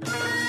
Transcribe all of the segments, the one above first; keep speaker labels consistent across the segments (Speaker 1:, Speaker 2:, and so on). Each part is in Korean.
Speaker 1: Bye.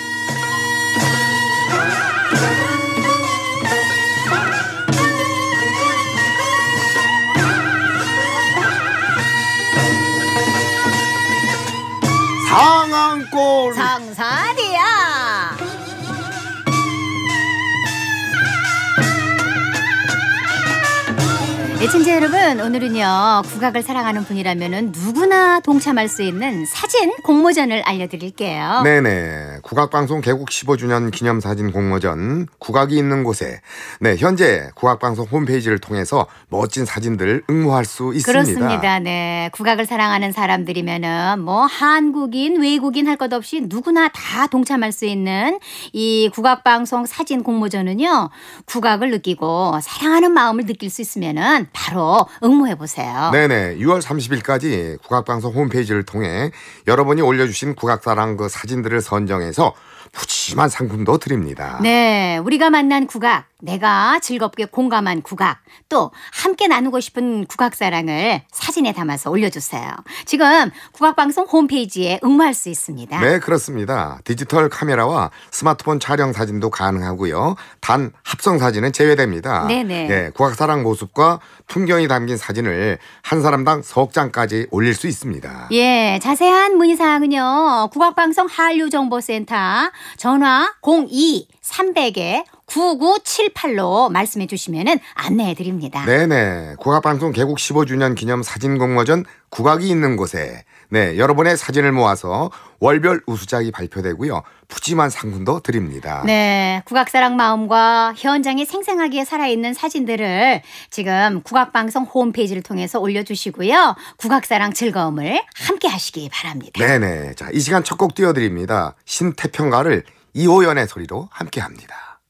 Speaker 2: 여러분 오늘은요 국악을 사랑하는 분이라면 누구나 동참할 수 있는 사진 공모전을 알려드릴게요
Speaker 3: 네네 국악방송 개국 15주년 기념사진 공모전 국악이 있는 곳에 네 현재 국악방송 홈페이지를 통해서 멋진 사진들 응모할 수 있습니다 그렇습니다
Speaker 2: 네 국악을 사랑하는 사람들이면뭐 한국인 외국인 할 것 없이 누구나 다 동참할 수 있는 이 국악방송 사진 공모전은요 국악을 느끼고 사랑하는 마음을 느낄 수있으면 바로 응모해 보세요.
Speaker 3: 네네. 6월 30일까지 국악방송 홈페이지를 통해 여러분이 올려주신 국악사랑 그 사진들을 선정해서 푸짐한 상품도 드립니다.
Speaker 2: 네, 우리가 만난 국악 내가 즐겁게 공감한 국악, 또 함께 나누고 싶은 국악 사랑을 사진에 담아서 올려주세요. 지금 국악방송 홈페이지에 응모할 수 있습니다. 네,
Speaker 3: 그렇습니다. 디지털 카메라와 스마트폰 촬영 사진도 가능하고요. 단 합성 사진은 제외됩니다. 네네. 네, 네. 예, 국악 사랑 모습과 풍경이 담긴 사진을 한 사람당 석 장까지 올릴 수 있습니다.
Speaker 2: 예, 자세한 문의 사항은요. 국악방송 한류정보센터 전화 02 300에 9978로 말씀해 주시면은 안내해 드립니다.
Speaker 3: 네네. 국악방송 개국 15주년 기념 사진 공모전 국악이 있는 곳에 네, 여러분의 사진을 모아서 월별 우수작이 발표되고요. 푸짐한 상품도 드립니다.
Speaker 2: 네, 국악사랑 마음과 현장이 생생하게 살아있는 사진들을 지금 국악방송 홈페이지를 통해서 올려주시고요. 국악사랑 즐거움을 함께 하시기 바랍니다.
Speaker 3: 네네. 자, 이 시간 첫 곡 띄워드립니다. 신태평가를 이호연의 소리로 함께합니다.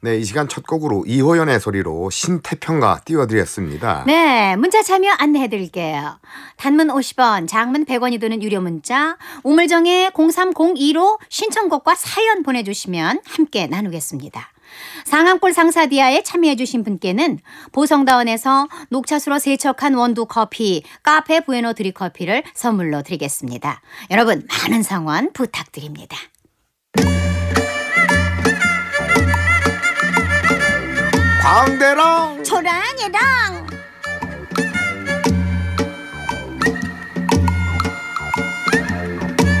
Speaker 3: 네, 이 시간 첫 곡으로 이호연의 소리로 신태평가 띄워드렸습니다.
Speaker 2: 네, 문자 참여 안내해드릴게요. 단문 50원, 장문 100원이 드는 유료 문자 우물정에 0302로 신청곡과 사연 보내주시면 함께 나누겠습니다. 상암골 상사디아에 참여해주신 분께는 보성다원에서 녹차수로 세척한 원두 커피, 카페 부에노 드립 커피를 선물로 드리겠습니다. 여러분, 많은 성원 부탁드립니다.
Speaker 1: 광대랑
Speaker 2: 초랑이랑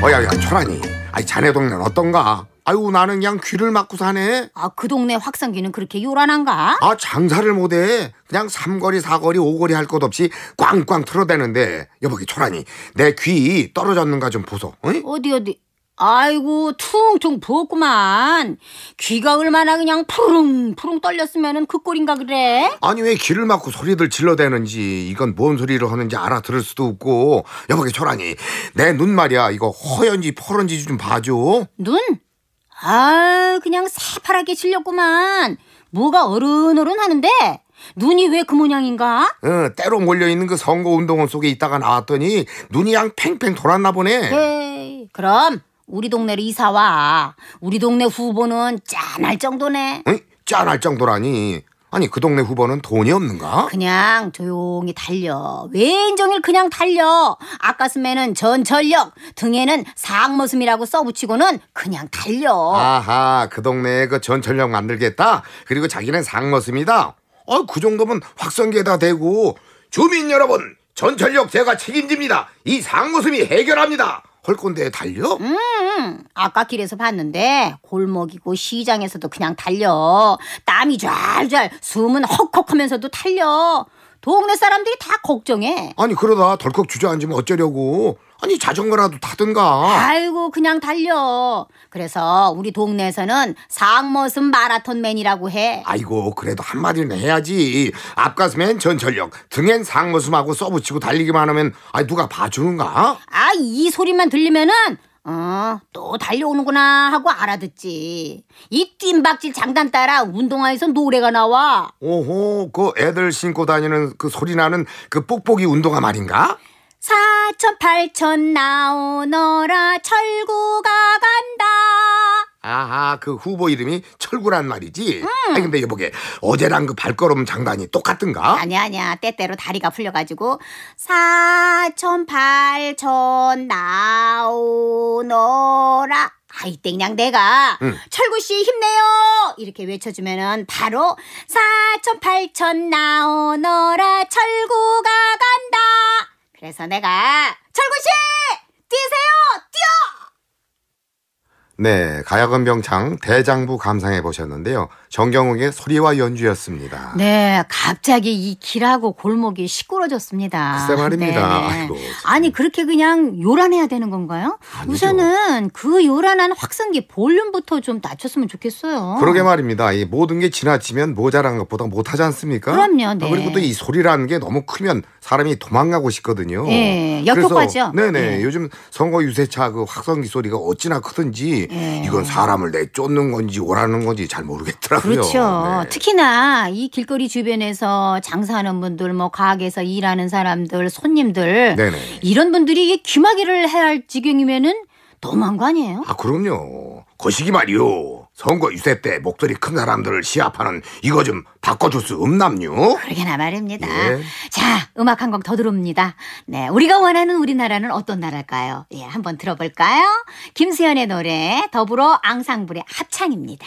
Speaker 3: 어야야 초란이 아이 자네 동네는 어떤가? 아유 나는 그냥 귀를 막고 사네 아그 동네 확성기는 그렇게 요란한가? 아 장사를 못해 그냥 삼거리 사거리 오거리 할 것 없이 꽝꽝 틀어대는데 여보기 초란이 내 귀 떨어졌는가 좀 보소 어이?
Speaker 2: 어디 어디 아이고 퉁퉁 부었구만 귀가 얼마나 그냥 푸릉푸릉 떨렸으면 그 꼴인가 그래
Speaker 3: 아니 왜 귀를 막고 소리들 질러대는지 이건 뭔 소리를 하는지 알아들을 수도 없고 여보게 초라니 내 눈 말이야 이거 허연지 퍼런지 좀 봐줘
Speaker 2: 눈? 아 그냥 새파랗게 질렸구만 뭐가 어른어른 하는데 눈이 왜 그 모양인가?
Speaker 3: 어, 때로 몰려있는 그 선거운동원 속에 있다가 나왔더니 눈이 양 팽팽 돌았나 보네 에이,
Speaker 2: 그럼 우리 동네로 이사 와. 우리 동네 후보는 짠할 정도네.
Speaker 3: 응? 짠할 정도라니. 아니 그 동네 후보는 돈이 없는가?
Speaker 2: 그냥 조용히 달려. 왼종일 그냥 달려. 앞가슴에는 전철역, 등에는 상모슴이라고 써붙이고는 그냥
Speaker 3: 달려. 아하 그 동네에 그 전철역 만들겠다. 그리고 자기는 상모슴이다. 어, 그 정도면 확성계다 되고 주민 여러분 전철역 제가 책임집니다. 이 상모슴이 해결합니다. 벌꼰데에 달려?
Speaker 2: 음, 음, 아까 길에서 봤는데 골목이고 시장에서도 그냥 달려. 땀이 좔좔, 숨은 헉헉하면서도 달려. 동네 사람들이 다 걱정해.
Speaker 3: 아니 그러다 덜컥 주저앉으면 어쩌려고 아니 자전거라도 타든가.
Speaker 2: 아이고 그냥 달려. 그래서 우리 동네에서는 상모슴 마라톤맨이라고 해.
Speaker 3: 아이고 그래도 한마디는 해야지. 앞가슴엔 전철역, 등엔 상모슴하고 써붙이고 달리기만 하면 아 누가 봐주는가?
Speaker 2: 아 이 소리만 들리면은 어, 또 달려오는구나 하고 알아듣지. 이 뜀박질 장단 따라 운동화에서 노래가 나와.
Speaker 3: 오호, 그 애들 신고 다니는 그 소리 나는 그 뽁뽁이 운동화 말인가?
Speaker 2: 사천 팔천 나오너라 철구가 간다.
Speaker 3: 아하 그 후보 이름이 철구란 말이지. 음. 아니 근데 여보게 어제랑 그 발걸음 장단이 똑같은가?
Speaker 2: 아니 아니야 때때로 다리가 풀려가지고 사천 팔천 나오너라. 아이 땡냥 내가 음. 철구 씨 힘내요 이렇게 외쳐주면은 바로 사천 팔천 나오너라 철구가 간다. 그래서 내가 철구씨 뛰세요
Speaker 3: 뛰어. 네, 가야금병창 대장부 감상해 보셨는데요. 정경욱의 소리와 연주였습니다.
Speaker 2: 네, 갑자기 이 길하고 골목이 시끄러졌습니다. 글쎄 말입니다. 네. 네. 아니 그렇게 그냥 요란해야 되는 건가요? 아니죠. 우선은 그 요란한 확성기 볼륨부터 좀 낮췄으면 좋겠어요. 그러게
Speaker 3: 말입니다. 이 모든 게 지나치면 모자란 것보다 못하지 않습니까? 그럼요. 아, 네. 그리고 또 이 소리라는 게 너무 크면 사람이 도망가고 싶거든요. 네, 역효과죠. 네네. 네. 요즘 선거 유세차 그 확성기 소리가 어찌나 크든지 예. 이건 사람을 내쫓는 건지 오라는 건지 잘 모르겠더라. 하더라고요.
Speaker 2: 그렇죠. 네. 특히나 이 길거리 주변에서 장사하는 분들, 뭐 가게에서 일하는 사람들, 손님들 네네. 이런 분들이 귀마개를 해야 할 지경이면은 너무한 거 아니에요?
Speaker 3: 아 그럼요. 거시기 말이요. 선거 유세 때 목소리 큰 사람들을 시합하는 이거 좀 바꿔줄 수 없남요?
Speaker 2: 그러게나 말입니다. 예. 자, 음악 한 곡 더 들어옵니다. 네, 우리가 원하는 우리나라는 어떤 나라일까요? 예, 한번 들어볼까요? 김수현의 노래 더불어 앙상블의 합창입니다.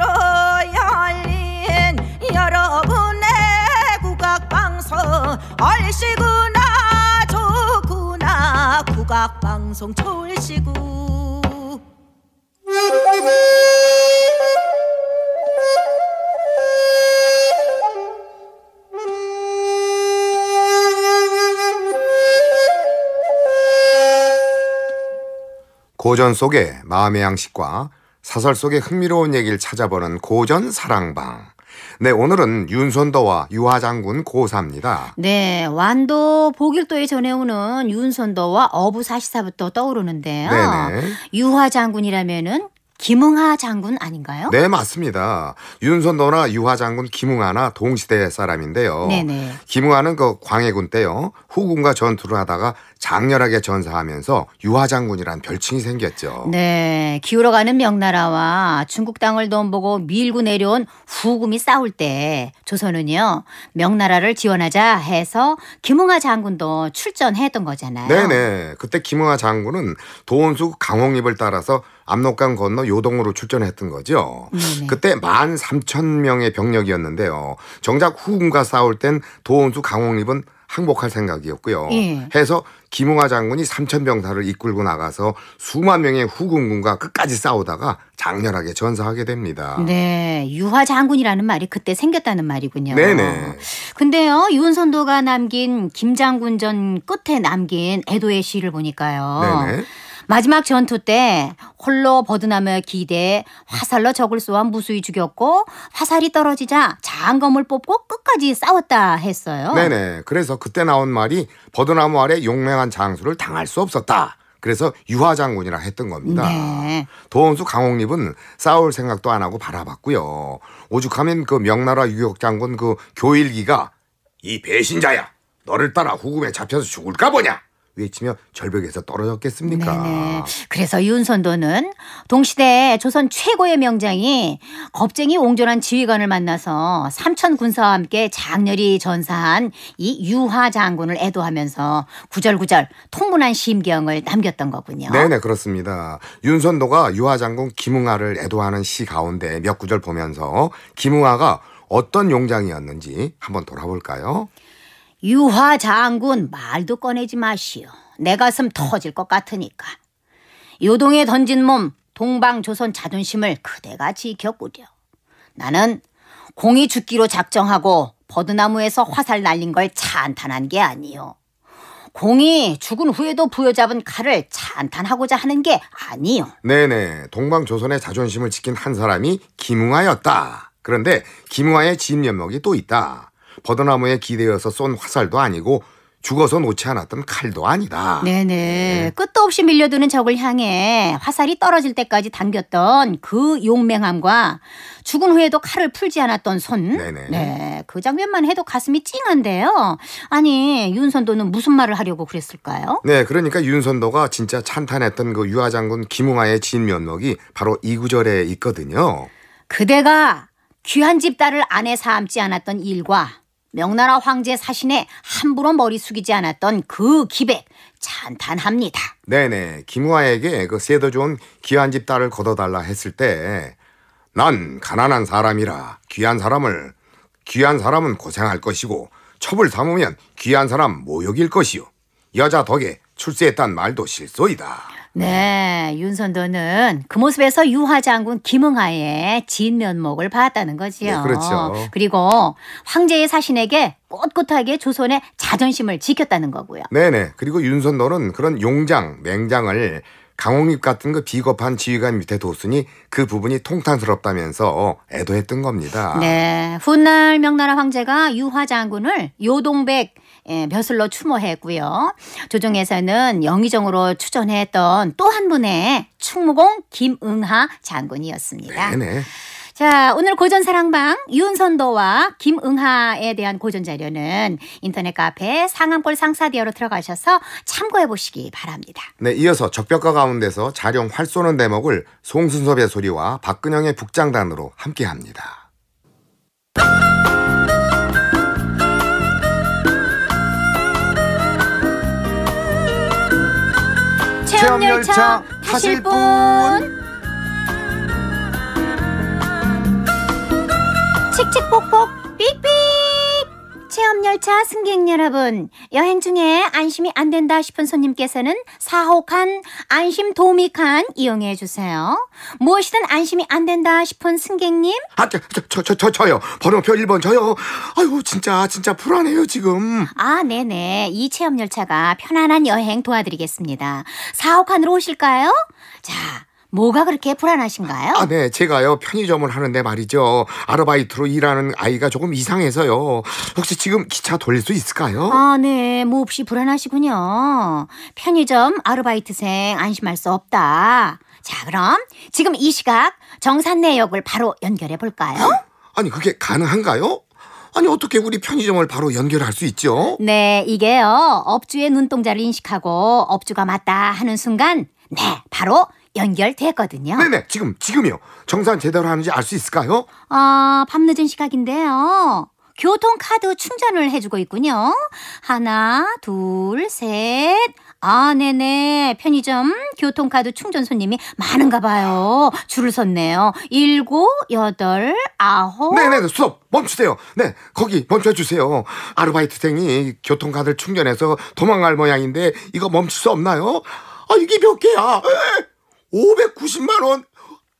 Speaker 4: 새로 열린 여러분의 국악방송 얼씨구나 좋구나 국악방송 졸시구
Speaker 3: 고전 속의 마음의 양식과 사설 속의 흥미로운 얘기를 찾아보는 고전 사랑방. 네, 오늘은 윤선도와 유화장군 고사입니다.
Speaker 2: 네, 완도 보길도에 전해오는 윤선도와 어부사시사부터 떠오르는데요. 네네. 유화장군이라면은 김흥하 장군 아닌가요? 네,
Speaker 3: 맞습니다. 윤선도나 유화 장군 김흥하나 동시대 사람인데요. 네네. 김흥하는 그 광해군 때요. 후군과 전투를 하다가 장렬하게 전사하면서 유화장군이란 별칭이 생겼죠.
Speaker 2: 네, 기울어가는 명나라와 중국 땅을 넘보고 밀고 내려온 후금이 싸울 때 조선은요 명나라를 지원하자 해서 김웅하 장군도 출전했던 거잖아요.
Speaker 3: 네네, 그때 김웅하 장군은 도원수 강홍립을 따라서 압록강 건너 요동으로 출전했던 거죠. 네네. 그때 만 삼천 명의 병력이었는데요. 정작 후금과 싸울 땐 도원수 강홍립은 항복할 생각이었고요. 예. 해서 김웅하 장군이 삼천병사를 이끌고 나가서 수만 명의 후군군과 끝까지 싸우다가 장렬하게 전사하게 됩니다.
Speaker 2: 네. 유화 장군이라는 말이 그때 생겼다는 말이군요. 네네. 근데요. 윤선도가 남긴 김장군 전 끝에 남긴 애도의 시를 보니까요. 네네. 마지막 전투 때 홀로 버드나며 무 기대에 화살로 적을 쏘아 무수히 죽였고 화살이 떨어지자 장검을 뽑고 끝까지 싸웠다 했어요.
Speaker 3: 네네. 그래서 그때 나온 말이 버드나무 아래 용맹한 장수를 당할 수 없었다. 그래서 유화장군이라 했던 겁니다. 네. 도원수 강홍립은 싸울 생각도 안 하고 바라봤고요. 오죽하면 그 명나라 유격장군 그 교일기가 이 배신자야 너를 따라 후금에 잡혀서 죽을까 보냐 외치며 절벽에서 떨어졌겠습니까? 네네. 네.
Speaker 2: 그래서 윤선도는 동시대 조선 최고의 명장이 겁쟁이 옹졸한 지휘관을 만나서 삼천 군사와 함께 장렬히 전사한 이 유화 장군을 애도하면서 구절구절 통분한 심경을 남겼던 거군요. 네네 네,
Speaker 3: 그렇습니다. 윤선도가 유화 장군 김웅아를 애도하는 시 가운데 몇 구절 보면서 김웅아가 어떤 용장이었는지 한번 돌아볼까요? 유화 장군 말도 꺼내지 마시오. 내 가슴 터질 것
Speaker 2: 같으니까. 요동에 던진 몸 동방조선 자존심을 그대가 지켜꾸려. 나는 공이 죽기로 작정하고 버드나무에서 화살 날린 걸 찬탄한 게아니오 공이 죽은 후에도 부여잡은 칼을
Speaker 3: 찬탄하고자 하는 게아니오 네네. 동방조선의 자존심을 지킨 한 사람이 김웅하였다. 그런데 김웅하의 진면목이 또 있다. 버드나무에 기대어서 쏜 화살도 아니고 죽어서 놓지 않았던 칼도 아니다.
Speaker 2: 네네. 네. 끝도 없이 밀려드는 적을 향해 화살이 떨어질 때까지 당겼던 그 용맹함과 죽은 후에도 칼을 풀지 않았던 손. 네네. 네. 그 장면만 해도 가슴이 찡한데요. 아니, 윤선도는 무슨 말을 하려고 그랬을까요?
Speaker 3: 네. 그러니까 윤선도가 진짜 찬탄했던 그 유하장군 김웅아의 진면목이 바로 이 구절에 있거든요.
Speaker 2: 그대가 귀한 집 딸을 안에 삼지 않았던 일과 명나라 황제 사신에 함부로 머리 숙이지 않았던 그 기백 찬탄합니다.
Speaker 3: 네네 김우아에게 그 세도 좋은 귀한 집 딸을 거둬달라 했을 때난 가난한 사람이라 귀한 사람을 귀한 사람은 고생할 것이고 첩을 삼으면 귀한 사람 모욕일 것이요 여자 덕에 출세했단 말도 실소이다.
Speaker 2: 네, 네. 윤선도는 그 모습에서 유화 장군 김응하의 진면목을 봤다는 거지요. 네, 그렇죠. 그리고 황제의 사신에게 꼿꼿하게 조선의 자존심을 지켰다는 거고요.
Speaker 3: 네네. 네. 그리고 윤선도는 그런 용장, 맹장을 강홍립 같은 그 비겁한 지휘관 밑에 뒀으니 그 부분이 통탄스럽다면서 애도했던 겁니다.
Speaker 2: 네. 훗날 명나라 황제가 유화 장군을 요동백 예, 벼슬로 추모했고요. 조정에서는 영의정으로 추전했던 또 한 분의 충무공 김응하 장군이었습니다. 네네. 네. 자, 오늘 고전 사랑방 윤선도와 김응하에 대한 고전 자료는 인터넷 카페 상암골 상사디어로 들어가셔서 참고해 보시기 바랍니다.
Speaker 3: 네, 이어서 적벽가 가운데서 자룡 활 쏘는 대목을 송순섭의 소리와 박근영의 북장단으로 함께 합니다.
Speaker 2: 체험열차 타실 분 칙칙폭폭 삑삑 체험열차 승객 여러분, 여행 중에 안심이 안 된다 싶은 손님께서는 사혹한 안심 도미칸 이용해 주세요. 무엇이든 안심이 안 된다 싶은
Speaker 3: 승객님. 아, 저, 저, 저, 저, 저요. 번호표 1번 저요. 아유, 진짜, 진짜 불안해요, 지금.
Speaker 2: 아, 네네. 이 체험열차가 편안한 여행 도와드리겠습니다. 사혹한으로 오실까요? 자, 뭐가 그렇게 불안하신가요? 아,
Speaker 3: 네. 제가요, 편의점을 하는데 말이죠. 아르바이트로 일하는 아이가 조금 이상해서요. 혹시 지금 기차 돌릴 수 있을까요?
Speaker 2: 아, 네. 몹이 뭐 불안하시군요. 편의점 아르바이트생 안심할 수 없다. 자, 그럼 지금 이 시각 정산내역을 바로
Speaker 3: 연결해 볼까요? 아, 아니, 그게 가능한가요? 아니 어떻게 우리 편의점을 바로 연결할 수 있죠?
Speaker 2: 네, 이게요. 업주의 눈동자를 인식하고 업주가 맞다 하는
Speaker 3: 순간 네, 바로 연결됐거든요 네네, 지금, 지금요 정산 제대로 하는지 알 수 있을까요?
Speaker 2: 아, 밤늦은 시각인데요. 교통카드 충전을 해주고 있군요. 하나, 둘, 셋. 아, 네네. 편의점 교통카드 충전 손님이 많은가 봐요. 줄을 섰네요. 일곱, 여덟, 아홉. 네네,
Speaker 3: 네, 수업 멈추세요. 네, 거기 멈춰주세요. 아르바이트생이 교통카드를 충전해서 도망갈 모양인데 이거 멈출 수 없나요? 아, 이게 몇 개야? 에이. 590만 원.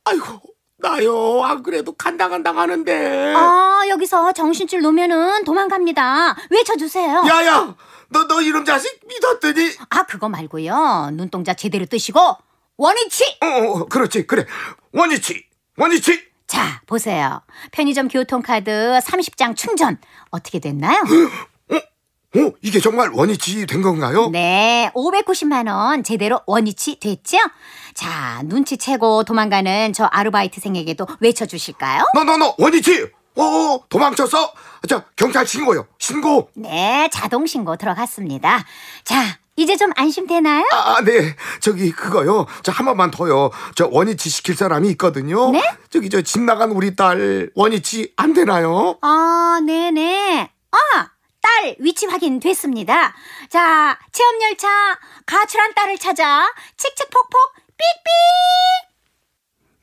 Speaker 3: 아이고 나요 안 그래도 간다 간다 하는데.
Speaker 2: 아 여기서 정신줄 놓으면은 도망갑니다. 외쳐주세요. 야야 너 너 이름 자식 믿었더니. 아 그거 말고요 눈동자 제대로 뜨시고 원위치. 어, 어, 어 그렇지 그래 원위치 원위치. 자 보세요 편의점 교통카드 30장 충전 어떻게 됐나요?
Speaker 3: 어? 이게 정말 원위치 된 건가요? 네,
Speaker 2: 590만 원 제대로 원위치 됐죠? 자, 눈치채고 도망가는 저 아르바이트생에게도 외쳐주실까요?
Speaker 3: 너너너 원위치! 어, 어, 도망쳤어? 자, 경찰 신고요. 신고.
Speaker 2: 네, 자동 신고 들어갔습니다.
Speaker 3: 자, 이제 좀 안심되나요? 아, 아 네. 저기 그거요. 저 한 번만 더요. 저 원위치 시킬 사람이 있거든요. 네? 저기 저 집 나간 우리 딸 원위치 안 되나요?
Speaker 2: 아, 네, 네. 아, 딸 위치 확인됐습니다. 자, 체험열차 가출한 딸을 찾아 칙칙폭폭 삑삑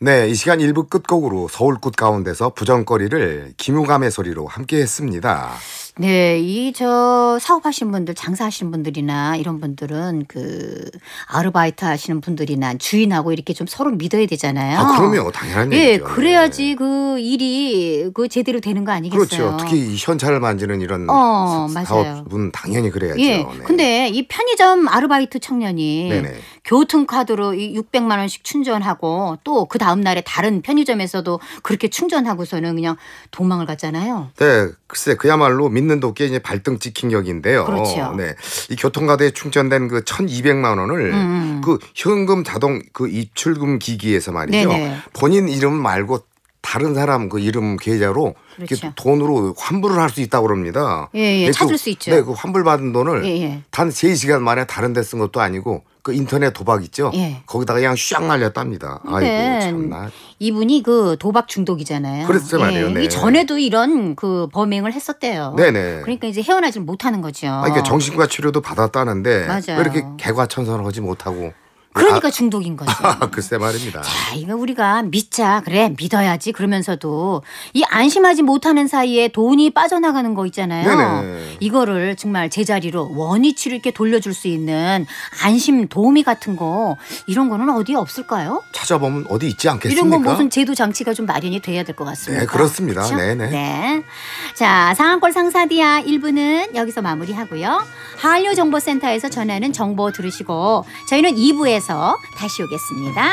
Speaker 3: 네, 이 시간 1부 끝곡으로 서울 끝 가운데서 부정거리를 김우감의 소리로 함께 했습니다.
Speaker 2: 네, 이 저 사업하신 분들, 장사하시는 분들이나 이런 분들은 그 아르바이트 하시는 분들이나 주인하고 이렇게 좀 서로 믿어야 되잖아요. 아, 그럼요. 당연한 예, 얘기죠. 그래야지 네. 그 일이 그 제대로 되는 거 아니겠어요? 그렇죠. 특히
Speaker 3: 이 현찰을 만지는 이런 어, 사업은 당연히 그래야죠. 예. 네.
Speaker 2: 근데 이 편의점 아르바이트 청년이 네네. 교통카드로 600만 원씩 충전하고 또 그 다음 날에 다른 편의점에서도 그렇게 충전하고서는 그냥 도망을 갔잖아요.
Speaker 3: 네, 글쎄 그야말로 믿는 도끼 이제 발등 찍힌 격인데요. 그렇죠. 네, 이 교통카드에 충전된 그 1,200만 원을 음, 음. 그 현금 자동 그 입출금 기기에서 말이죠. 네네. 본인 이름 말고 다른 사람 그 이름 계좌로 그렇죠. 돈으로 환불을 할 수 있다고 그럽니다. 예, 예. 네, 그 찾을 그, 수 있죠. 네, 그 환불받은 돈을 예, 예. 단세시간 만에 다른 데 쓴 것도 아니고 그 인터넷 도박 있죠? 예. 거기다가 그냥 쫙 날렸답니다. 아이고 참나.
Speaker 2: 이분이 그 도박 중독이잖아요.
Speaker 3: 그랬어요, 말이에요. 예. 네. 전에도
Speaker 2: 이런 그 범행을 했었대요.
Speaker 3: 네네. 그러니까
Speaker 2: 이제 헤어나질 못하는 거죠. 아, 그러니까 정신과
Speaker 3: 치료도 받았다는데 맞아요. 왜 이렇게 개과천선하지 을 못하고
Speaker 2: 그러니까 아. 중독인 거죠.
Speaker 3: 아, 글쎄 말입니다. 자,
Speaker 2: 이거 우리가 믿자. 그래, 믿어야지. 그러면서도 이 안심하지 못하는 사이에 돈이 빠져나가는 거 있잖아요. 네네. 이거를 정말 제자리로 원위치로 이렇게 돌려줄 수 있는 안심 도우미 같은 거 이런 거는 어디 없을까요?
Speaker 3: 찾아보면 어디 있지 않겠습니까? 이런 건 무슨
Speaker 2: 제도 장치가 좀 마련이 돼야 될 것 같습니다. 네, 그렇습니다. 그렇죠? 네네. 네. 자, 상한골 상사디아 1부는 여기서 마무리하고요. 한류 정보센터에서 전하는 정보 들으시고 저희는 2부에서 가서 다시 오겠습니다.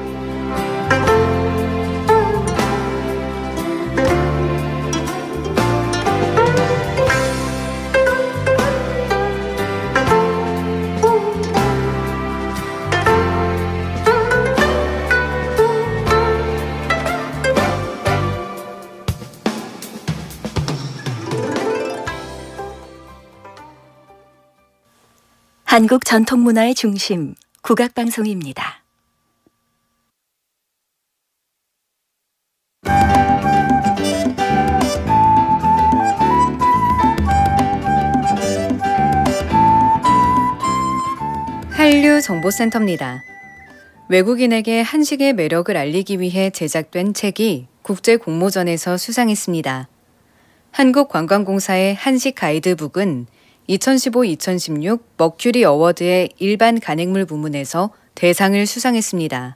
Speaker 5: 한국 전통문화의 중심, 국악방송입니다. 한류 정보센터입니다. 외국인에게 한식의 매력을 알리기 위해 제작된 책이 국제 공모전에서 수상했습니다. 한국관광공사의 한식 가이드북은 2015-2016 머큐리 어워드의 일반 간행물 부문에서 대상을 수상했습니다.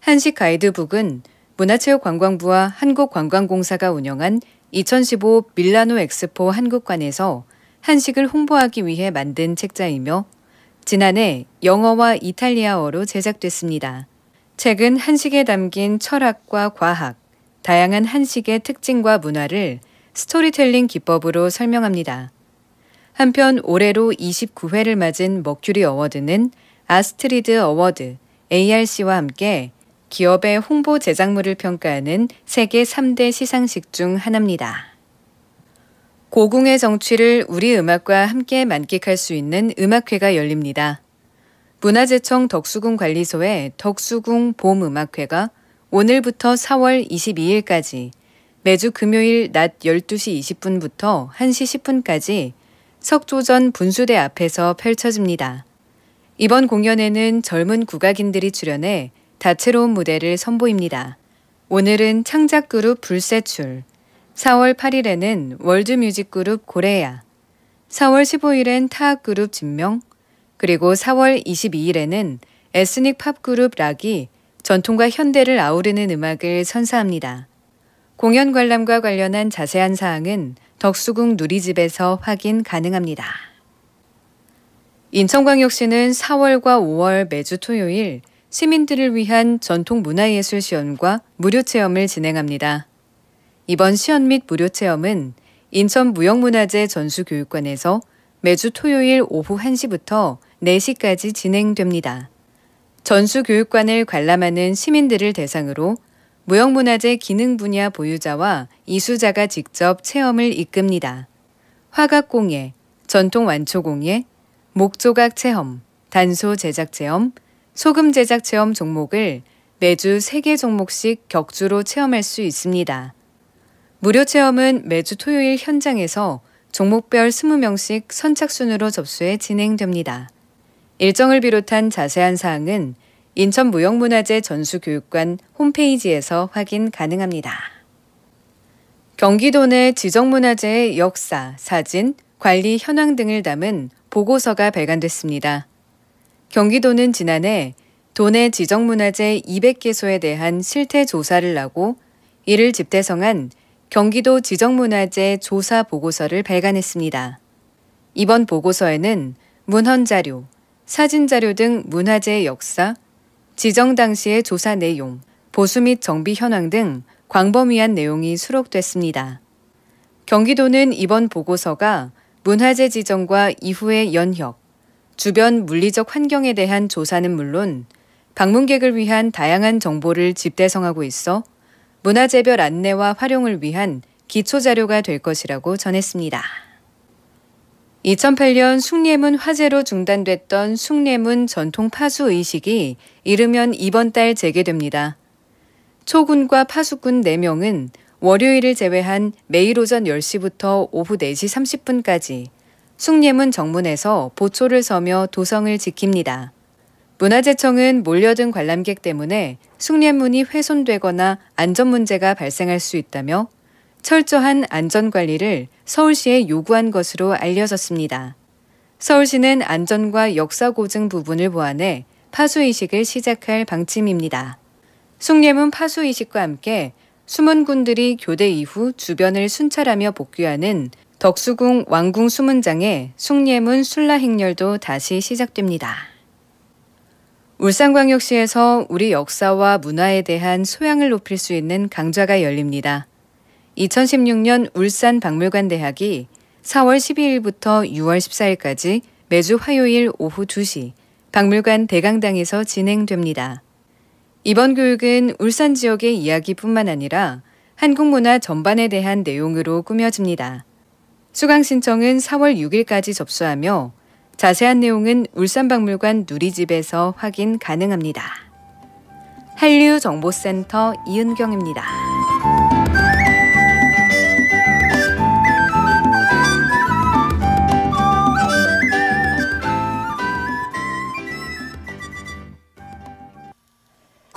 Speaker 5: 한식 가이드북은 문화체육관광부와 한국관광공사가 운영한 2015 밀라노 엑스포 한국관에서 한식을 홍보하기 위해 만든 책자이며 지난해 영어와 이탈리아어로 제작됐습니다. 책은 한식에 담긴 철학과 과학, 다양한 한식의 특징과 문화를 스토리텔링 기법으로 설명합니다. 한편 올해로 29회를 맞은 머큐리 어워드는 아스트리드 어워드 ARC와 함께 기업의 홍보 제작물을 평가하는 세계 3대 시상식 중 하나입니다. 고궁의 정취를 우리 음악과 함께 만끽할 수 있는 음악회가 열립니다. 문화재청 덕수궁 관리소의 덕수궁 봄음악회가 오늘부터 4월 22일까지 매주 금요일 낮 12시 20분부터 1시 10분까지 석조전 분수대 앞에서 펼쳐집니다. 이번 공연에는 젊은 국악인들이 출연해 다채로운 무대를 선보입니다. 오늘은 창작그룹 불세출, 4월 8일에는 월드뮤직그룹 고레야, 4월 15일엔 타악그룹 진명, 그리고 4월 22일에는 에스닉 팝그룹 락이 전통과 현대를 아우르는 음악을 선사합니다. 공연 관람과 관련한 자세한 사항은 덕수궁 누리집에서 확인 가능합니다. 인천광역시는 4월과 5월 매주 토요일 시민들을 위한 전통 문화예술 시연과 무료 체험을 진행합니다. 이번 시연 및 무료 체험은 인천무형문화재 전수교육관에서 매주 토요일 오후 1시부터 4시까지 진행됩니다. 전수교육관을 관람하는 시민들을 대상으로 무형문화재 기능 분야 보유자와 이수자가 직접 체험을 이끕니다. 화각공예, 전통 완초공예, 목조각 체험, 단소 제작 체험, 소금 제작 체험 종목을 매주 3개 종목씩 격주로 체험할 수 있습니다. 무료 체험은 매주 토요일 현장에서 종목별 20명씩 선착순으로 접수해 진행됩니다. 일정을 비롯한 자세한 사항은 인천무형문화재 전수교육관 홈페이지에서 확인 가능합니다. 경기도 내 지정문화재의 역사, 사진, 관리 현황 등을 담은 보고서가 발간됐습니다. 경기도는 지난해 도내 지정문화재 200개소에 대한 실태 조사를 하고 이를 집대성한 경기도 지정문화재 조사 보고서를 발간했습니다. 이번 보고서에는 문헌 자료, 사진 자료 등 문화재의 역사, 지정 당시의 조사 내용, 보수 및 정비 현황 등 광범위한 내용이 수록됐습니다. 경기도는 이번 보고서가 문화재 지정과 이후의 연혁, 주변 물리적 환경에 대한 조사는 물론 방문객을 위한 다양한 정보를 집대성하고 있어 문화재별 안내와 활용을 위한 기초자료가 될 것이라고 전했습니다. 2008년 숭례문 화재로 중단됐던 숭례문 전통 파수 의식이 이르면 이번 달 재개됩니다. 초군과 파수꾼 4명은 월요일을 제외한 매일 오전 10시부터 오후 4시 30분까지 숭례문 정문에서 보초를 서며 도성을 지킵니다. 문화재청은 몰려든 관람객 때문에 숭례문이 훼손되거나 안전 문제가 발생할 수 있다며 철저한 안전 관리를 서울시에 요구한 것으로 알려졌습니다. 서울시는 안전과 역사 고증 부분을 보완해 파수 이식을 시작할 방침입니다. 숭례문 파수 이식과 함께 수문 군들이 교대 이후 주변을 순찰하며 복귀하는 덕수궁 왕궁 수문장의 숭례문 순라 행렬도 다시 시작됩니다. 울산광역시에서 우리 역사와 문화에 대한 소양을 높일 수 있는 강좌가 열립니다. 2016년 울산 박물관 대학이 4월 12일부터 6월 14일까지 매주 화요일 오후 2시 박물관 대강당에서 진행됩니다. 이번 교육은 울산 지역의 이야기뿐만 아니라 한국 문화 전반에 대한 내용으로 꾸며집니다. 수강 신청은 4월 6일까지 접수하며 자세한 내용은 울산박물관 누리집에서 확인 가능합니다. 한류정보센터 이은경입니다.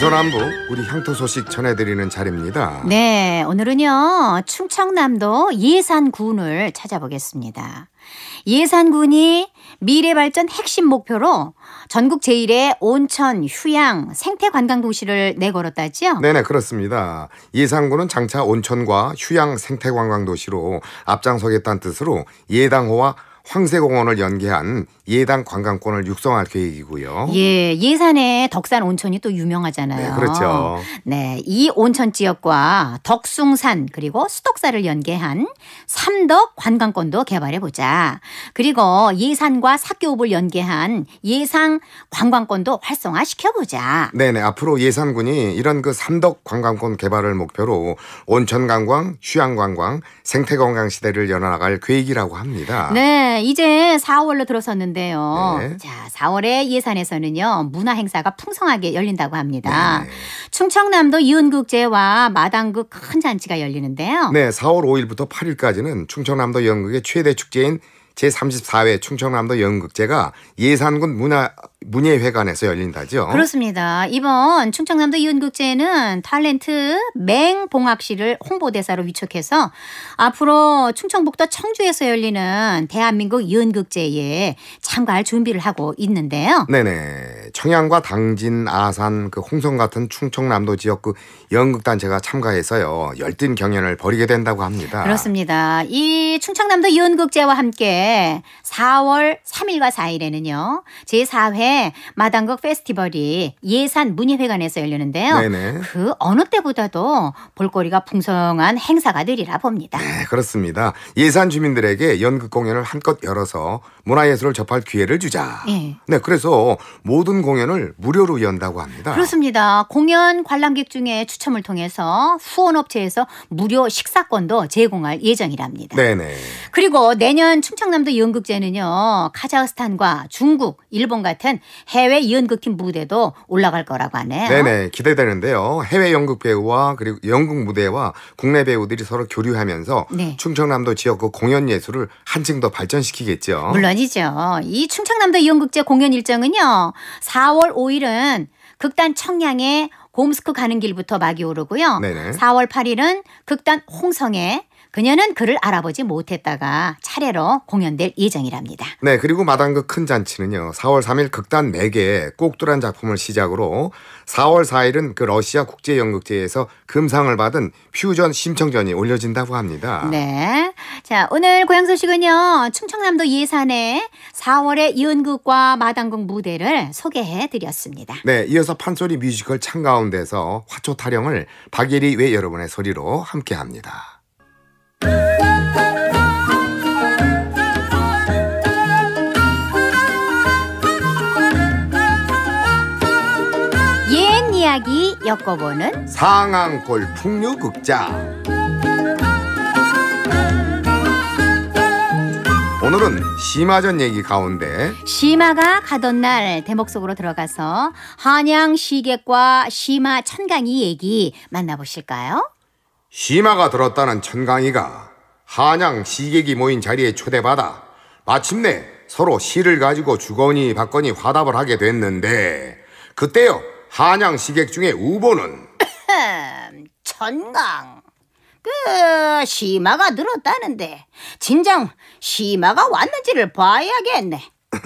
Speaker 3: 동서남북 우리 향토 소식 전해드리는 자리입니다.
Speaker 2: 네, 오늘은요 충청남도 예산군을 찾아보겠습니다. 예산군이 미래발전 핵심 목표로 전국 제1의 온천, 휴양, 생태관광도시를 내걸었다지요?
Speaker 3: 네네 그렇습니다. 예산군은 장차 온천과 휴양 생태관광도시로 앞장서겠다는 뜻으로 예당호와 황새공원을 연계한 예당 관광권을 육성할 계획이고요. 예,
Speaker 2: 예산의 덕산 온천이 또 유명하잖아요. 네, 그렇죠. 네, 이 온천 지역과 덕숭산 그리고 수덕사를 연계한 삼덕 관광권도 개발해 보자. 그리고 예산과 사교읍을 연계한 예상 관광권도 활성화 시켜보자.
Speaker 3: 네, 네. 앞으로 예산군이 이런 그 삼덕 관광권 개발을 목표로 온천 관광, 휴양 관광, 생태 관광 시대를 열어나갈 계획이라고 합니다.
Speaker 2: 네. 이제 4월로 들어섰는데요. 네. 자, 4월에 예산에서는요, 문화 행사가 풍성하게 열린다고 합니다. 네. 충청남도 이은국제와 마당극 큰 잔치가 열리는데요. 네,
Speaker 3: 4월 5일부터 8일까지는 충청남도 연극의 최대 축제인 제34회 충청남도 연극제가 예산군 문화 문예회관에서 열린다죠.
Speaker 2: 그렇습니다. 이번 충청남도 이은국제는 탤런트 맹봉학 실을 홍보대사로 위촉해서 앞으로 충청북도 청주에서 열리는 대한민국 이은국제에 참가할 준비를 하고 있는데요.
Speaker 3: 네네. 청양과 당진, 아산, 그 홍성 같은 충청남도 지역 그 연극단체가 참가해서요. 열띤 경연을 벌이게 된다고 합니다.
Speaker 2: 그렇습니다. 이 충청남도 연극제와 함께 4월 3일과 4일에는요. 제4회 마당극 페스티벌이 예산 문예회관에서 열리는데요. 네네. 그 어느 때보다도 볼거리가 풍성한 행사가 되리라 봅니다. 네,
Speaker 3: 그렇습니다. 예산 주민들에게 연극 공연을 한껏 열어서 문화예술을 접할 기회를 주자. 예. 네, 그래서 모든 공연을 무료로 연다고 합니다.
Speaker 2: 그렇습니다. 공연 관람객 중에 추첨을 통해서 후원업체에서 무료 식사권도 제공할 예정이랍니다. 네네. 네. 그리고 내년 충청남도 연극제는요, 카자흐스탄과 중국, 일본 같은 해외 연극팀 무대도 올라갈 거라고 하네요. 네네, 네.
Speaker 3: 기대되는데요. 해외 연극 배우와 그리고 연극 무대와 국내 배우들이 서로 교류하면서 네. 충청남도 지역 그 공연 예술을 한층 더 발전시키겠죠. 물론
Speaker 2: 아니죠이 충청남도 이연극제 공연 일정은요. 4월 5일은 극단 청량의 곰스크 가는 길부터 막이 오르고요. 네네. 4월 8일은 극단 홍성에 그녀는 그를 알아보지 못했다가 차례로 공연될 예정이랍니다.
Speaker 3: 네, 그리고 마당극 큰 잔치는요. 4월 3일 극단 매개의 네 꼭두란 작품을 시작으로 4월 4일은 그 러시아 국제연극제에서 금상을 받은 퓨전 심청전이 올려진다고 합니다.
Speaker 2: 네. 자, 오늘 고향 소식은요. 충청남도 예산에 4월의 연극과 마당극 무대를 소개해 드렸습니다.
Speaker 3: 네, 이어서 판소리 뮤지컬 창가운데서 화초 타령을 박예리 외 여러분의 소리로 함께 합니다.
Speaker 2: 옛 이야기 엮어보는
Speaker 3: 상암골 풍류극장 오늘은 심화전 얘기 가운데
Speaker 2: 심화가 가던 날 대목 속으로 들어가서 한양 시객과 심화 천강이 얘기 만나보실까요?
Speaker 3: 시마가 들었다는 천강이가 한양 시객이 모인 자리에 초대받아 마침내 서로 시를 가지고 주거니 받거니 화답을 하게 됐는데 그때요 한양 시객 중에 우보는
Speaker 2: 천강 그 시마가 들었다는데 진정 시마가 왔는지를 봐야겠네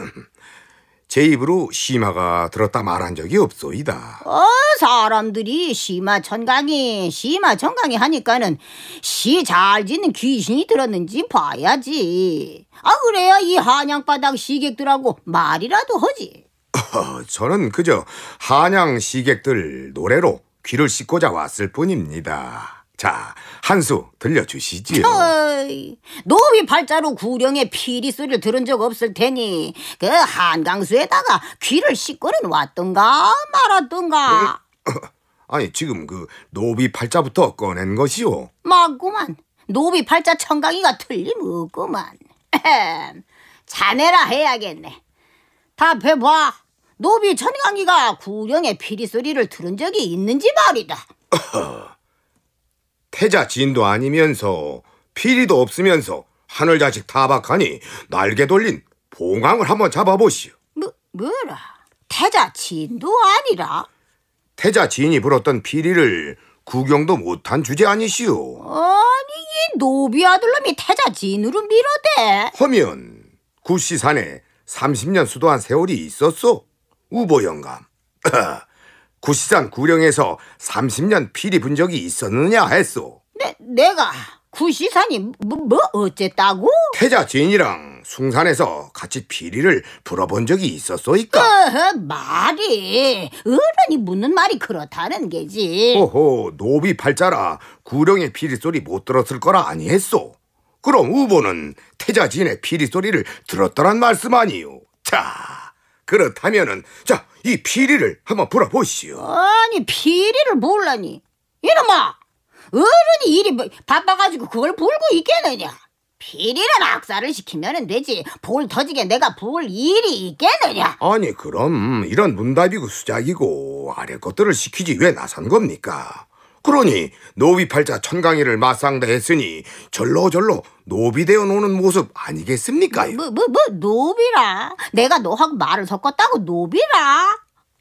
Speaker 3: 제 입으로 심하가 들었다 말한 적이 없소이다. 어,
Speaker 2: 사람들이 심하 천강이 심하 천강이 하니까는 시잘 짓는 귀신이 들었는지 봐야지. 아 그래야 이 한양바닥 시객들하고 말이라도 하지.
Speaker 3: 어, 저는 그저 한양 시객들 노래로 귀를 씻고자 왔을 뿐입니다. 자, 한 수 들려주시지요.
Speaker 2: 어이, 노자로 구령의 피리 소리를 들은 적 없을 테니 그 한강수에다가 귀를 씻고는 왔던가 말았던가. 어?
Speaker 3: 아니 지금 그 노비 팔자부터 꺼낸 것이요.
Speaker 2: 맞구만. 노비 팔자 청강이가 틀림없구만. 자네라 해야겠네. 답해봐. 노비 천강이가 구령의 피리 소리를 들은 적이 있는지 말이다.
Speaker 3: 태자 진도 아니면서 피리도 없으면서 하늘자식 타박하니 날개 돌린 봉황을 한번 잡아보시오.
Speaker 2: 뭐, 뭐라? 태자 진도 아니라?
Speaker 3: 태자 진이 불었던 피리를 구경도 못한 주제 아니시오.
Speaker 2: 아니, 이 노비 아들놈이 태자 진으로 밀어대.
Speaker 3: 허면 구시산에 30년 수도한 세월이 있었소. 우보 영감. 구시산 구령에서 30년 피리 분 적이 있었느냐 했소.
Speaker 2: 내, 내가 구시산이 뭐, 뭐 어쨌다고?
Speaker 3: 태자 지이랑 숭산에서 같이 피리를 불어본 적이 있었소이까? 어허,
Speaker 2: 말이 어른이 묻는 말이 그렇다는 게지.
Speaker 3: 오호 노비 팔자라 구령의 피리 소리 못 들었을 거라 아니했소. 그럼 후보는 태자 지의 피리 소리를 들었다란 말씀 아니요. 자. 그렇다면은 자, 이 피리를 한번 불어보시오.
Speaker 2: 아니 피리를 몰라니. 이놈아 어른이 일이 뭐 바빠가지고 그걸 불고 있겠느냐. 피리는 악사를 시키면 되지 불 터지게 내가 불 일이 있겠느냐.
Speaker 3: 아니 그럼 이런 문답이고 수작이고 아래 것들을 시키지 왜 나선 겁니까? 그러니 노비팔자 천강이를 맞상대했으니 절로절로 노비되어 노는 모습 아니겠습니까요? 뭐뭐뭐 뭐, 뭐, 노비라? 내가 너하고 말을 섞었다고 노비라?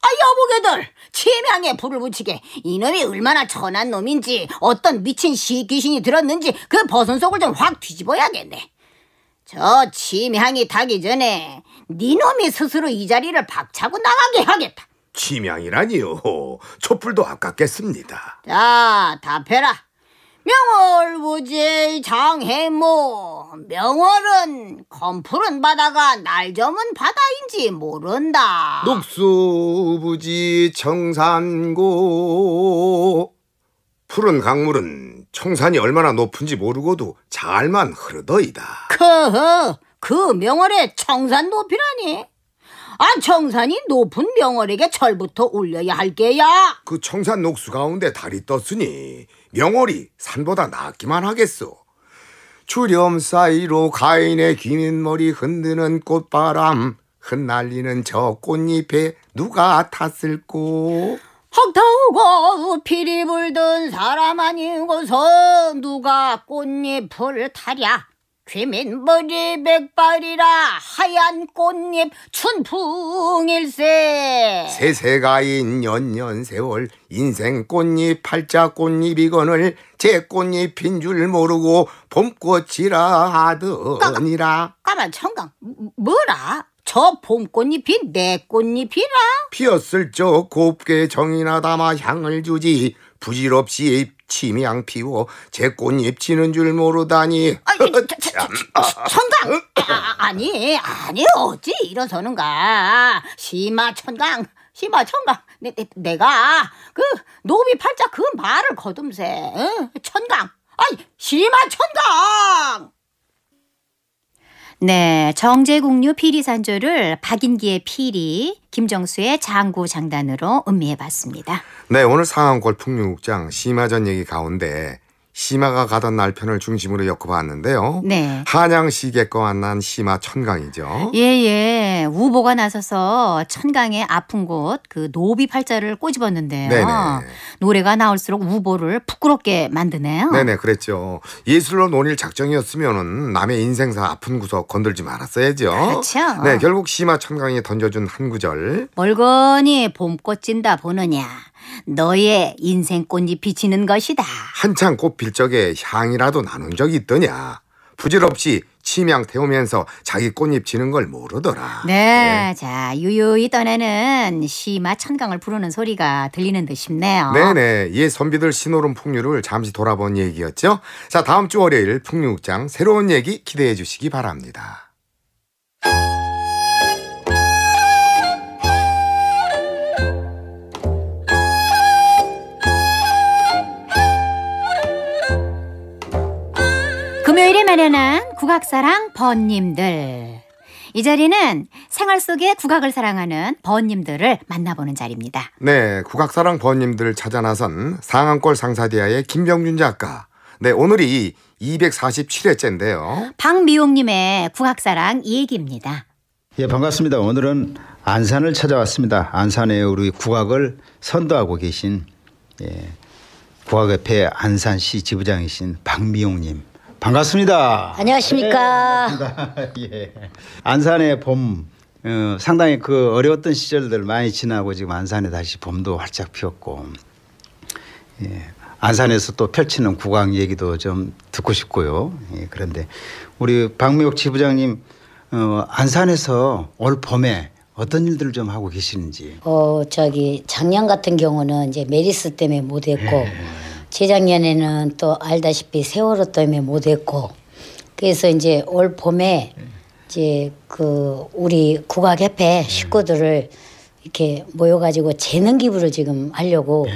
Speaker 2: 아 여보게들 치명에 불을 붙이게 이놈이 얼마나 천한 놈인지 어떤 미친 시 귀신이 들었는지 그 버선 속을 좀 확 뒤집어야겠네 저치명이 타기 전에 니놈이 네 스스로 이 자리를 박차고 나가게 하겠다
Speaker 3: 침명이라니요 촛불도 아깝겠습니다.
Speaker 2: 자, 답해라. 명월무지 장해모 명월은 검푸른 바다가 날점은 바다인지 모른다
Speaker 3: 녹수부지 청산고 푸른 강물은 청산이 얼마나 높은지 모르고도 잘만 흐르더이다
Speaker 2: 크그 명월의 청산 높이라니 아 청산이 높은 명월에게 철부터 올려야 할 게야.
Speaker 3: 그 청산 녹수 가운데 달이 떴으니 명월이 산보다 낫기만 하겠소. 추렴 사이로 가인의 긴 머리 흔드는 꽃바람 흩날리는 저 꽃잎에 누가 탔을꼬?
Speaker 2: 헉다우고 피리 불던 사람 아니고서 누가 꽃잎을 타랴 귀민 머리 백발이라 하얀 꽃잎 춘풍일세
Speaker 3: 세세가인 연년 세월 인생 꽃잎 팔자 꽃잎이건을 제 꽃잎인 줄 모르고 봄꽃이라 하더니라
Speaker 2: 까만 청강 뭐, 뭐라 저 봄꽃잎이 내 꽃잎이라
Speaker 3: 피었을 적 곱게 정이나 담아 향을 주지 부질없이 침미양 피워 제 꽃잎 치는 줄 모르다니. 천강! 아,
Speaker 2: 아 니 아니, 어찌 일어서는가. 심마 천강, 심마 천강. 내, 내, 가그 노비 팔자 그 말을 거듬세. 응? 천강. 아이, 심마 천강! 네, 정제국류 피리산조를 박인기의 피리, 김정수의 장구 장단으로 음미해봤습니다.
Speaker 3: 네, 오늘 상암 골프육장 심화전 얘기 가운데 시마가 가던 날 편을 중심으로 엮어봤는데요. 네. 한양시계과 만난 시마 천강이죠.
Speaker 2: 예예. 예. 우보가 나서서 천강의 아픈 곳 그 노비 팔자를 꼬집었는데요. 네네. 노래가 나올수록 우보를 부끄럽게 만드네요. 네네
Speaker 3: 그랬죠. 예술로 논일 작정이었으면은 남의 인생사 아픈 구석 건들지 말았어야죠. 그렇죠. 네 결국 시마 천강이 던져준 한 구절.
Speaker 2: 멀거니
Speaker 3: 봄꽃 진다 보느냐. 너의 인생 꽃잎이 지는 것이다. 한창 꽃필 적에 향이라도 나눈 적이 있더냐. 부질없이 치명 태우면서 자기 꽃잎 지는 걸 모르더라.
Speaker 2: 네, 네. 자 유유히 떠나는 시마 천강을 부르는 소리가 들리는 듯 싶네요.
Speaker 3: 네네, 이 선비들 신호름 풍류를 잠시 돌아본 얘기였죠. 자 다음 주 월요일 풍류극장 새로운 얘기 기대해 주시기 바랍니다.
Speaker 2: 토요일에 마련한 국악사랑 번님들. 이 자리는 생활 속의 국악을 사랑하는 번님들을 만나보는
Speaker 3: 자리입니다. 네, 국악사랑 번님들을 찾아 나선 상암골 상사대하의 김병준
Speaker 1: 작가. 네, 오늘이 247회째인데요.
Speaker 2: 박미용님의 국악사랑 얘기입니다.
Speaker 1: 예, 반갑습니다. 오늘은 안산을 찾아왔습니다. 안산에 우리 국악을 선도하고 계신 예, 국악협회 안산시 지부장이신 박미용님 반갑습니다.
Speaker 6: 안녕하십니까. 네,
Speaker 1: 예. 안산의 봄 어, 상당히 그 어려웠던 시절들 많이 지나고 지금 안산에 다시 봄도 활짝 피었고 예. 안산에서 또 펼치는 구강 얘기도 좀 듣고 싶고요. 예, 그런데 우리 박미옥 지부장님 어, 안산에서 올 봄에 어떤 일들을 좀 하고 계시는지. 어
Speaker 6: 저기 작년 같은 경우는 이제 메리스 때문에 못했고 예. 재작년에는 또 알다시피 세월호 때문에 못했고 그래서 이제 올 봄에 이제 그 우리 국악협회 음. 식구들을 이렇게 모여가지고 재능 기부를 지금 하려고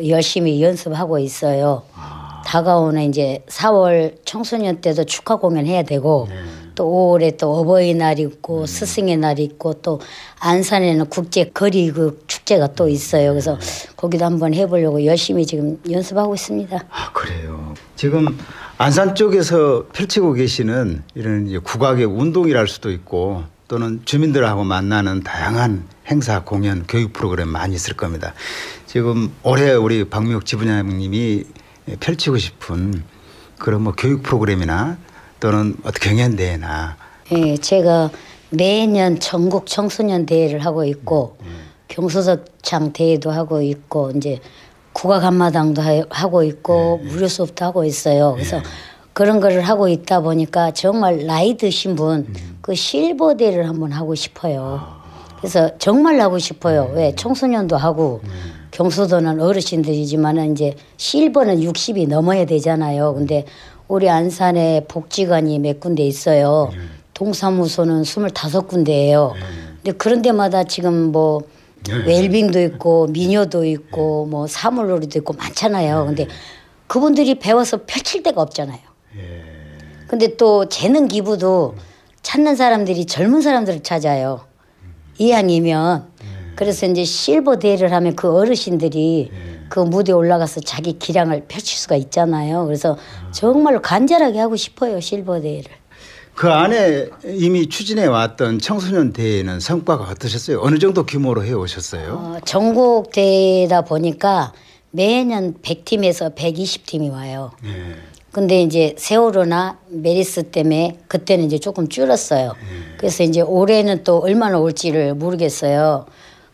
Speaker 6: 예. 열심히 연습하고 있어요. 아. 다가오는 이제 4월 청소년 때도 축하 공연 해야 되고 예. 또 올해 또 어버이날 있고 음. 스승의 날 있고 또 안산에는 국제 거리 그 축제가 또 음. 있어요. 그래서 거기도 한번 해보려고 열심히 지금 연습하고 있습니다. 아 그래요.
Speaker 1: 지금 안산 쪽에서 펼치고 계시는 이런 이제 국악의 운동이랄 수도 있고 또는 주민들하고 만나는 다양한 행사, 공연, 교육 프로그램 많이 있을 겁니다. 지금 올해 우리 박미옥 지부장님이 펼치고 싶은 그런 뭐 교육 프로그램이나 또는 어떻게 경연 대회나
Speaker 6: 예, 제가 매년 전국 청소년 대회를 하고 있고 음. 경서석장 대회도 하고 있고 이제 국악 한마당도 하고 있고 예, 예, 무료 수업도 하고 있어요. 그래서 예. 그런 거를 하고 있다 보니까 정말 나이 드신 분그 음. 그 실버 대회를 한번 하고 싶어요. 아. 그래서 정말 하고 싶어요. 예. 왜 청소년도 하고 예. 경수도는 어르신들이지만은 이제 실버는 60이 넘어야 되잖아요. 근데 우리 안산에 복지관이 몇 군데 있어요. 예. 동사무소는 스물다섯 군데예요 예. 근데 그런 데마다 지금 뭐 예. 웰빙도 예. 있고 미녀도 있고 뭐 사물놀이도 있고 많잖아요. 근데 그분들이 배워서 펼칠 데가 없잖아요. 근데 또 재능 기부도 찾는 사람들이 젊은 사람들을 찾아요. 음. 이왕이면 그래서 이제 실버 대회를 하면 그 어르신들이 예. 그 무대에 올라가서 자기 기량을 펼칠 수가 있잖아요. 그래서 정말로 간절하게 하고 싶어요 실버대회를그
Speaker 1: 안에 이미 추진해 왔던 청소년 대회는 성과가 어떠셨어요? 어느 정도 규모로 해 오셨어요? 어,
Speaker 6: 전국 대회다 보니까 매년 100팀에서 120팀이 와요. 예. 근데 이제 세월호나 메리스 때문에 그때는 이제 조금 줄었어요. 예. 그래서 이제 올해는 또 얼마나 올지를 모르겠어요.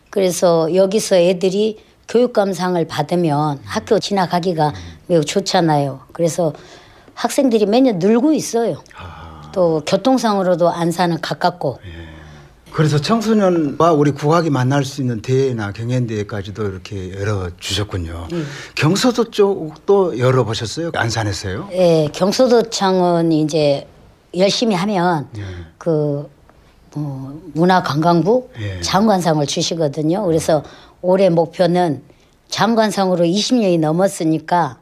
Speaker 6: 그래서 여기서 애들이 교육감상을 받으면 학교 지나가기가 매우 좋잖아요. 그래서 학생들이 매년 늘고 있어요. 아. 또 교통상으로도 안산은 가깝고. 예.
Speaker 1: 그래서 청소년과 우리 국악이 만날 수 있는 대회나 경연대회까지도 이렇게 열어주셨군요. 예. 경서도 쪽도 열어보셨어요? 안산에서요?
Speaker 6: 예, 경서도 청은 이제 열심히 하면 예. 그 어, 문화관광부 예. 장관상을 주시거든요. 그래서 올해 목표는 장관상으로 20년이 넘었으니까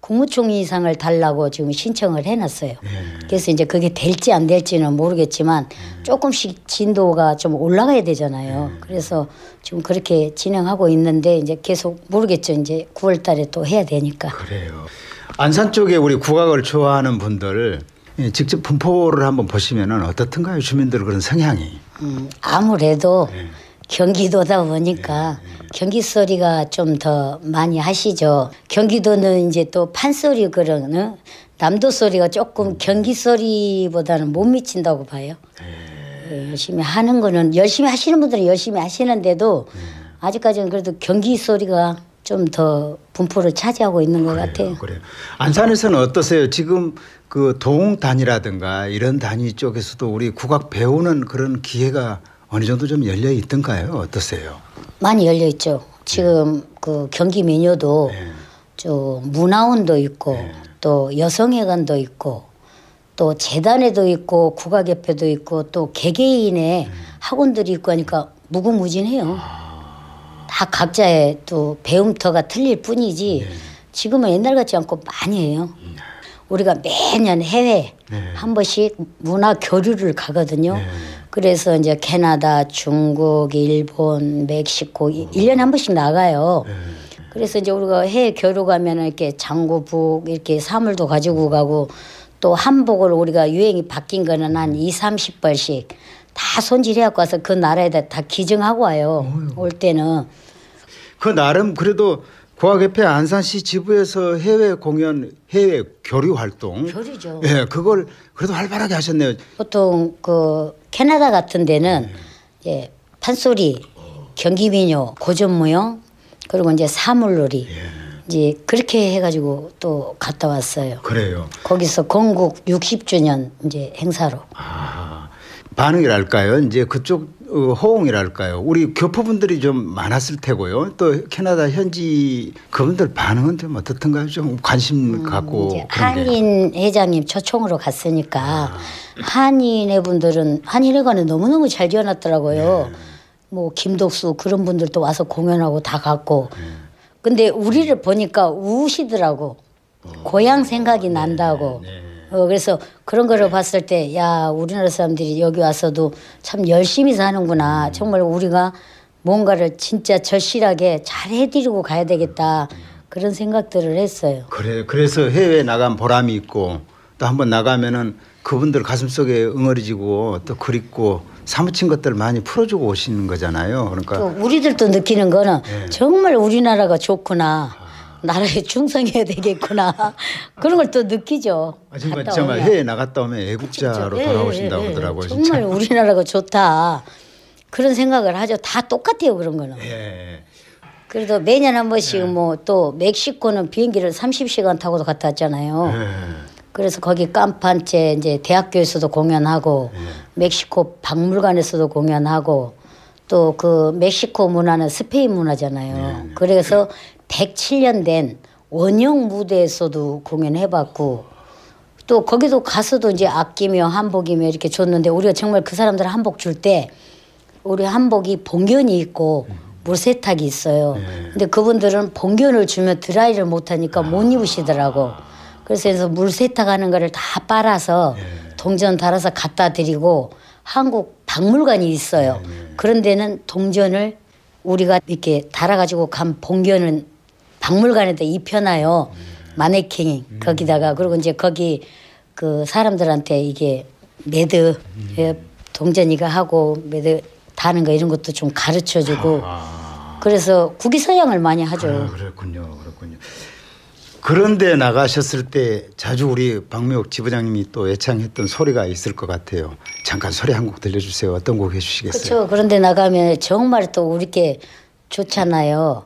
Speaker 6: 국무총리 이상을 달라고 지금 신청을 해놨어요. 예. 그래서 이제 그게 될지 안 될지는 모르겠지만 예. 조금씩 진도가 좀 올라가야 되잖아요. 예. 그래서 지금 그렇게 진행하고 있는데 이제 계속 모르겠죠. 이제 9월 달에 또 해야 되니까.
Speaker 1: 그래요. 안산 쪽에 우리 국악을 좋아하는 분들 예, 직접 분포를 한번 보시면은 어떻든가요? 주민들 그런 성향이.
Speaker 6: 음, 아무래도 예. 경기도다 보니까 예, 경기 소리가 좀 더 많이 하시죠. 경기도는 이제 또 판소리 그런 남도 소리가 조금 음. 경기 소리보다는 못 미친다고 봐요. 네. 열심히 하는 거는 열심히 하시는 분들은 열심히 하시는데도 네. 아직까지는 그래도 경기 소리가 좀 더 분포를 차지하고 있는 것 그래요, 같아요. 그래요.
Speaker 1: 안산에서는 어떠세요? 지금 그 동단이라든가 이런 단위 쪽에서도 우리 국악 배우는 그런 기회가 어느 정도 좀 열려 있던가요? 어떠세요? 많이 열려 있죠.
Speaker 6: 지금 네. 그 경기 메뉴도 네. 문화원도 있고 네. 또 여성회관도 있고 또 재단에도 있고 국악협회도 있고 또 개개인의 네. 학원들이 있고 하니까 무궁무진해요. 아... 다 각자의 또 배움터가 틀릴 뿐이지 네. 지금은 옛날 같지 않고 많이 해요. 음. 우리가 매년 해외 네. 한 번씩 문화 교류를 가거든요. 네. 그래서 이제 캐나다, 중국, 일본, 멕시코 어. 1년에 한 번씩 나가요. 네. 그래서 이제 우리가 해외 교류 가면은 이렇게 장구복 이렇게 사물도 가지고 가고 또 한복을 우리가 유행이 바뀐 거는 한 2, 30벌씩 다 손질해 갖고 와서 그 나라에다 다 기증하고 와요. 어휴. 올 때는
Speaker 1: 그 나름 그래도 고학협회 안산시 지부에서 해외 공연, 해외 교류 활동. 교류죠. 예, 그걸 그래도 활발하게 하셨네요. 보통 그
Speaker 6: 캐나다 같은 데는 예, 예 판소리, 경기민요, 고전무용, 그리고 이제 사물놀이. 예. 이제 그렇게 해가지고 또 갔다 왔어요. 그래요. 거기서 건국 60주년 이제 행사로.
Speaker 1: 아, 반응이랄까요? 이제 그쪽 호응이랄까요. 어, 우리 교포분들이 좀 많았을 테고요. 또 캐나다 현지 그분들 반응은 좀 어떻던가요? 좀 관심 음, 갖고
Speaker 6: 한인 회장님 초청으로 갔으니까 아. 한인의 분들은 한인회관에 너무 너무 잘 지어놨더라고요. 네. 뭐 김덕수 그런 분들도 와서 공연하고 다 갔고. 네. 근데 우리를 보니까 우시더라고. 어. 고향 생각이 아, 네. 난다고. 네. 어, 그래서 그런 거를 네. 봤을 때, 야, 우리나라 사람들이 여기 와서도 참 열심히 사는구나. 음. 정말 우리가 뭔가를 진짜 절실하게 잘 해드리고 가야 되겠다. 그런 생각들을 했어요.
Speaker 1: 그래, 그래서 해외에 나간 보람이 있고 또 한 번 나가면은 그분들 가슴속에 응어리지고 또 그립고 사무친 것들 많이 풀어주고 오시는 거잖아요. 그러니까 또
Speaker 6: 우리들도 느끼는 거는 네. 정말 우리나라가 좋구나. 나라에 충성해야 되겠구나 그런 걸 또 느끼죠. 아, 정말 정말 오면.
Speaker 1: 해외 나갔다 오면 애국자로 진 돌아오신다고 예, 하더라고요. 예, 예.
Speaker 6: 정말 우리나라가 좋다 그런 생각을 하죠. 다 똑같아요 그런 거는.
Speaker 1: 예. 예.
Speaker 6: 그래도 매년 한 번씩 예. 뭐또 멕시코는 비행기를 30시간 타고도 갔다 왔잖아요. 그래서 거기 깜판째 이제 대학교에서도 공연하고 멕시코 박물관에서도 공연하고 또 그 멕시코 문화는 스페인 문화잖아요. 그래서 107년 된 원형 무대에서도 공연해봤고 또 거기도 가서도 이제 악기며 한복이며 이렇게 줬는데 우리가 정말 그 사람들 한복 줄 때 우리 한복이 봉견이 있고 물세탁이 있어요. 예. 근데 그분들은 봉견을 주면 드라이를 못하니까 못 아. 입으시더라고. 그래서 물세탁하는 거를 다 빨아서 예. 동전 달아서 갖다 드리고 한국 박물관이 있어요. 예, 그런 데는 동전을 우리가 이렇게 달아가지고 간 봉견은 박물관에다 입혀놔요. 마네킹 음. 거기다가 그리고 이제 거기 그 사람들한테 이게 매드 음. 동전이가 하고 매드 다는 거 이런 것도 좀 가르쳐 주고
Speaker 1: 아.
Speaker 6: 그래서 국기 서양을 많이 하죠. 그 그렇군요. 그렇군요.
Speaker 1: 그런데 나가셨을 때 자주 우리 박미옥 지부장님이 또 애창했던 소리가 있을 것 같아요. 잠깐 소리 한 곡 들려주세요. 어떤 곡 해주시겠어요? 그렇죠.
Speaker 6: 그런데 나가면 정말 또 우리께 좋잖아요.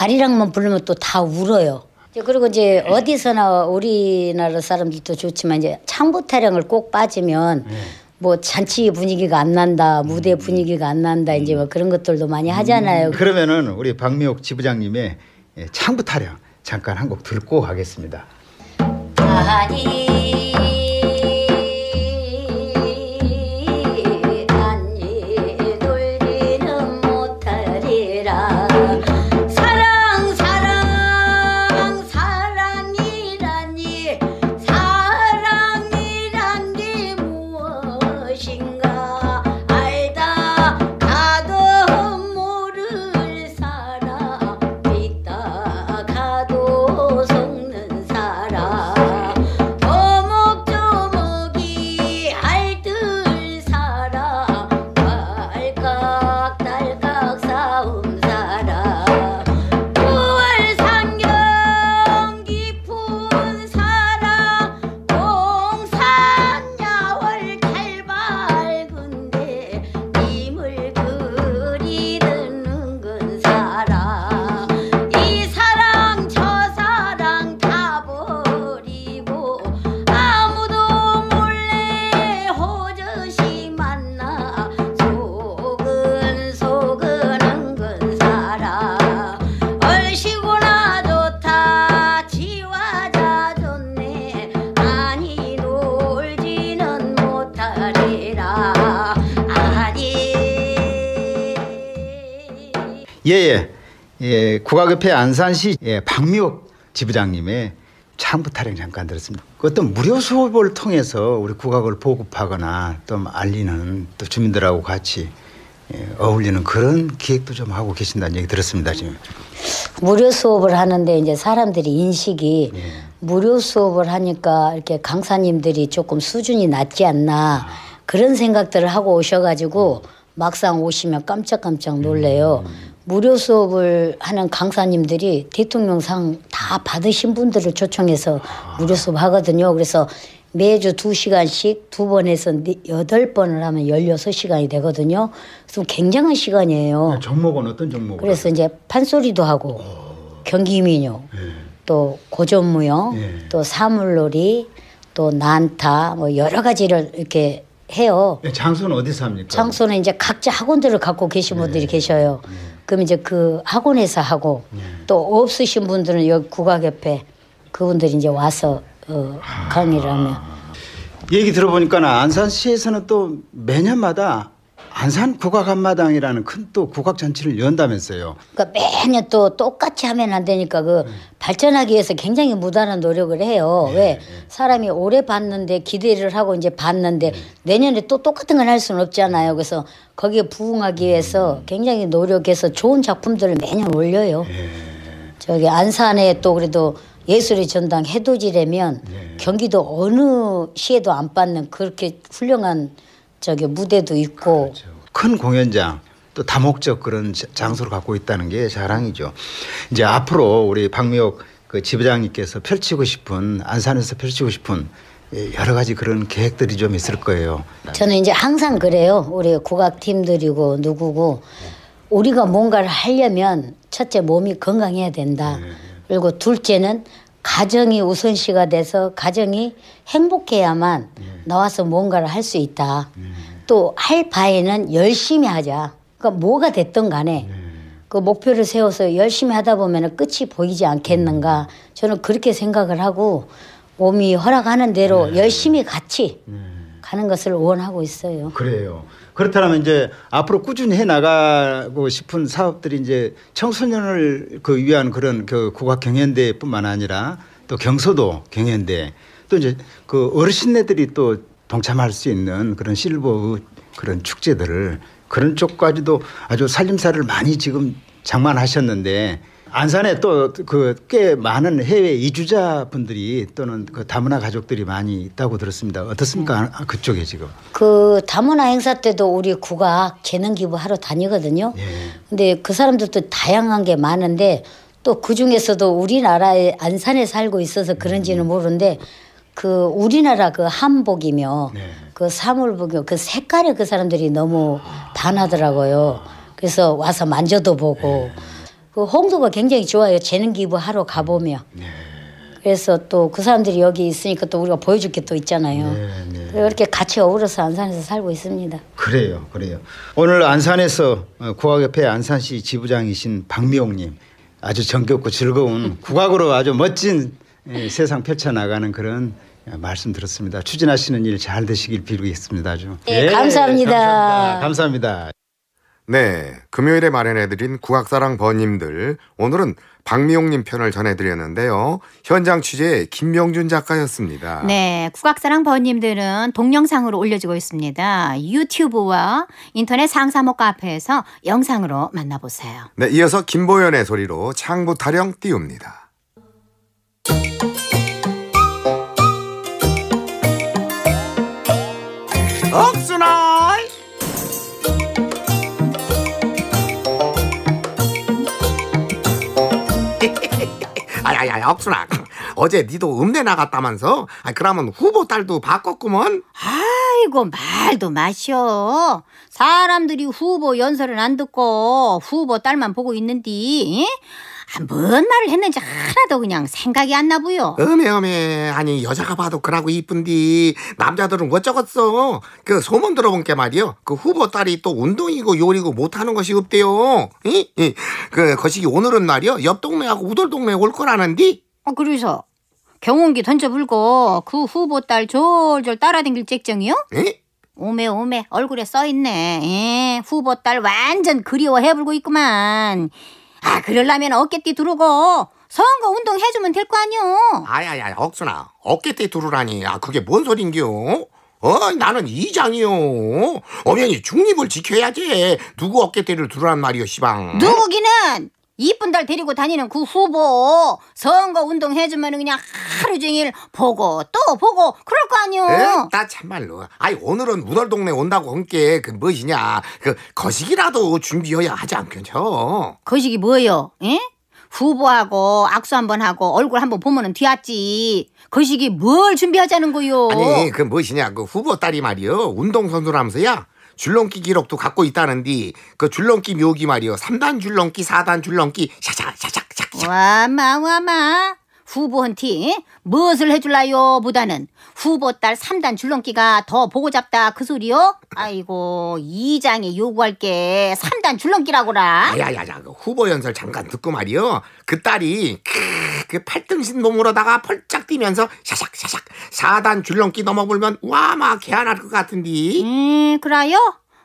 Speaker 6: 아리랑만 부르면 또 다 울어요. 그리고 이제 네. 어디서나 우리나라 사람들이또 좋지만 이제 창부 타령을 꼭 빠지면 네. 뭐 잔치 분위기가 안 난다, 무대 음. 분위기가 안 난다 이제 뭐 음. 그런 것들도 많이 하잖아요. 음.
Speaker 1: 그러면은 우리 박미옥 지부장님의 예, 창부 타령 잠깐 한곡 듣고 가겠습니다. 아니. 국악협회 안산시 예, 박미옥 지부장님의 창부 타령 잠깐 들었습니다. 그것도 무료 수업을 통해서 우리 국악을 보급하거나 또 알리는 또 주민들하고 같이 예, 어울리는 그런 기획도 좀 하고 계신다는 얘기 들었습니다 지금.
Speaker 6: 무료 수업을 하는데 이제 사람들이 인식이 예. 무료 수업을 하니까 이렇게 강사님들이 조금 수준이 낮지 않나 아. 그런 생각들을 하고 오셔가지고 막상 오시면 깜짝깜짝 놀래요. 음. 무료 수업을 하는 강사님들이 대통령상 다 받으신 분들을 초청해서 무료 수업 하거든요. 그래서 매주 두시간씩 두 번에서 네, 여덟 번을 하면 열여섯 시간이 되거든요. 그래서 굉장한 시간이에요. 네, 종목은 어떤 종목? 그래서 이제 판소리도 하고 오. 어. 경기민요, 예. 또 고전무요, 예. 또 사물놀이, 또 난타 뭐 여러 가지를 이렇게 해요.
Speaker 1: 예, 장소는 어디서 합니까?
Speaker 6: 장소는 이제 각자 학원들을 갖고 계신 분들이 계셔요. 그럼 이제 그 학원에서 하고 네. 음. 또 없으신 분들은 여기 국악협회 그분들이 이제 와서 어, 강의를 하면 아.
Speaker 1: 얘기 들어보니까 안산시에서는 또 매년마다 안산 국악 한마당이라는 큰 또 국악 잔치를 연다면서요. 그러니까 매년
Speaker 6: 또 똑같이 하면 안 되니까 그 음. 발전하기 위해서 굉장히 무단한 노력을 해요. 네, 왜 네. 사람이 오래 봤는데 기대를 하고 이제 봤는데 네. 내년에 또 똑같은 걸 할 수는 없잖아요. 그래서 거기에 부응하기 위해서 음. 굉장히 노력해서 좋은 작품들을 매년 올려요. 예. 저기 안산에 또 그래도 예술의 전당 해돋이라면 경기도 어느 시에도 안 받는 그렇게 훌륭한 저기 무대도
Speaker 1: 있고 그렇죠. 큰 공연장 또 다목적 그런 장소를 갖고 있다는 게 자랑이죠. 이제 앞으로 우리 박미옥 그 지부장님께서 펼치고 싶은 안산에서 펼치고 싶은 예, 여러 가지 그런 계획들이 좀 있을 거예요.
Speaker 6: 저는 이제 항상 그래요. 우리 국악팀들이고 누구고 우리가 뭔가를 하려면 첫째 몸이 건강해야 된다. 네, 네. 그리고 둘째는 가정이 우선시가 돼서 가정이 행복해야만 예. 음. 나와서 뭔가를 할 수 있다. 예. 음. 또할 바에는 열심히 하자. 그러니까 뭐가 됐든 간에 예. 그 목표를 세워서 열심히 하다 보면 끝이 보이지 않겠는가. 저는 그렇게 생각을 하고 몸이 허락하는 대로 네. 열심히 같이 가는 것을 원하고 있어요.
Speaker 1: 그래요. 그렇다면 이제 앞으로 꾸준히 해 나가고 싶은 사업들이 이제 청소년을 그 위한 그런 그 국악 경연대회뿐만 아니라 또 경서도 경연대 또 이제 그 어르신네들이 또 동참할 수 있는 그런 실버 그런 축제들을 그런 쪽까지도 아주 살림살을 많이 지금 장만하셨는데 안산에 또 그 꽤 많은 해외 이주자 분들이 또는 그 다문화 가족들이 많이 있다고 들었습니다. 어떻습니까? 네. 그쪽에 지금.
Speaker 6: 그 다문화 행사 때도 우리 국악 재능 기부하러 다니거든요. 네. 근데 그 사람들도 다양한 게 많은데 또 그 중에서도 우리나라의 안산에 살고 있어서 그런지는 음. 모르는데 그 우리나라 그 한복이며 네. 그 사물복이며 그 색깔에 그 사람들이 너무 반하더라고요. 아. 그래서 와서 만져도 보고 네. 그 홍도가 굉장히 좋아요. 재능 기부하러 가보며. 네. 그래서 또 그 사람들이 여기 있으니까 또 우리가 보여줄 게 또 있잖아요. 네, 네. 그렇게 같이 어우러서 안산에서 살고 있습니다.
Speaker 1: 그래요, 그래요. 오늘 안산에서 국악협회 어, 안산시 지부장이신 박미옥님 아주 정겹고 즐거운 국악으로 아주 멋진 예, 세상 펼쳐나가는 그런 예, 말씀 들었습니다. 추진하시는 일 잘 되시길 빌겠습니다. 아주. 네, 감사합니다. 예,
Speaker 6: 감사합니다.
Speaker 1: 감사합니다. 네. 금요일에 마련해드린 국악사랑 번님들
Speaker 3: 오늘은 박미용님 편을 전해드렸는데요. 현장 취재 김명준 작가였습니다.
Speaker 2: 네. 국악사랑 번님들은 동영상으로 올려지고 있습니다. 유튜브와 인터넷 상사목 카페에서 영상으로 만나보세요.
Speaker 3: 네. 이어서 김보연의 소리로 창부 타령 띄웁니다.
Speaker 1: 억순아!
Speaker 3: 야야야 억순아 어제 니도 읍내 나갔다면서? 아 그러면 후보 딸도 바꿨구먼? 아이고 말도 마셔.
Speaker 2: 사람들이 후보 연설은 안 듣고 후보 딸만 보고 있는디. 에?
Speaker 3: 아, 뭔 말을 했는지 하나도 그냥 생각이 안 나고요. 어메 어메 아니 여자가 봐도 그러고 이쁜디 남자들은 어쩌겠어. 그 소문 들어본 게 말이요. 그 후보 딸이 또 운동이고 요리고 못하는 것이 없대요. 이? 이. 그 거시기 오늘은 말이요 옆 동네하고 우돌 동네 올 거라는디. 어 그래서
Speaker 2: 경운기 던져 불고 그 후보 딸 졸졸 따라댕길 잭정이요? 오메 오메 얼굴에 써있네. 에, 후보 딸 완전 그리워해 불고 있구만. 아, 그럴라면 어깨띠 두르고 선거 운동 해주면 될 거 아니오.
Speaker 3: 아야야, 억순아. 어깨띠 두르라니. 아, 그게 뭔 소린겨? 어, 나는 이장이요. 엄연히 중립을 지켜야지. 누구 어깨띠를 두르란 말이오, 시방.
Speaker 2: 누구기는 이쁜 딸 데리고 다니는 그 후보 선거 운동 해주면 그냥 하루 종일 보고 또 보고 그럴 거 아니오.
Speaker 3: 나 참말로. 아이 오늘은 무덜 동네 온다고 함게그 무엇이냐 그 거식이라도 준비해야 하지 않겠죠?
Speaker 2: 거식이 뭐요? 예? 후보하고 악수 한번 하고 얼굴 한번 보면은 뒤았지. 거식이 뭘 준비하자는 거요? 아니
Speaker 3: 그 무엇이냐 그 후보 딸이 말이요 운동 선수라면서야 줄넘기 기록도 갖고 있다는데 그 줄넘기 묘기 말이요. 3단 줄넘기, 4단 줄넘기 샤샤샤샤샥
Speaker 2: 와마 와마. 후보헌티 무엇을 해줄라요 보다는 후보 딸 3단 줄넘기가 더 보고 잡다 그 소리요? 아이고 이장에 요구할 게 3단 줄넘기라고라 야야야
Speaker 3: 그 후보 연설 잠깐 듣고 말이요 그 딸이 그, 그 팔등신 몸으로다가 펄짝 뛰면서 샤샥 샤샥 4단 줄넘기 넘어불면 와막 개안할 것 같은디. 음 그래요?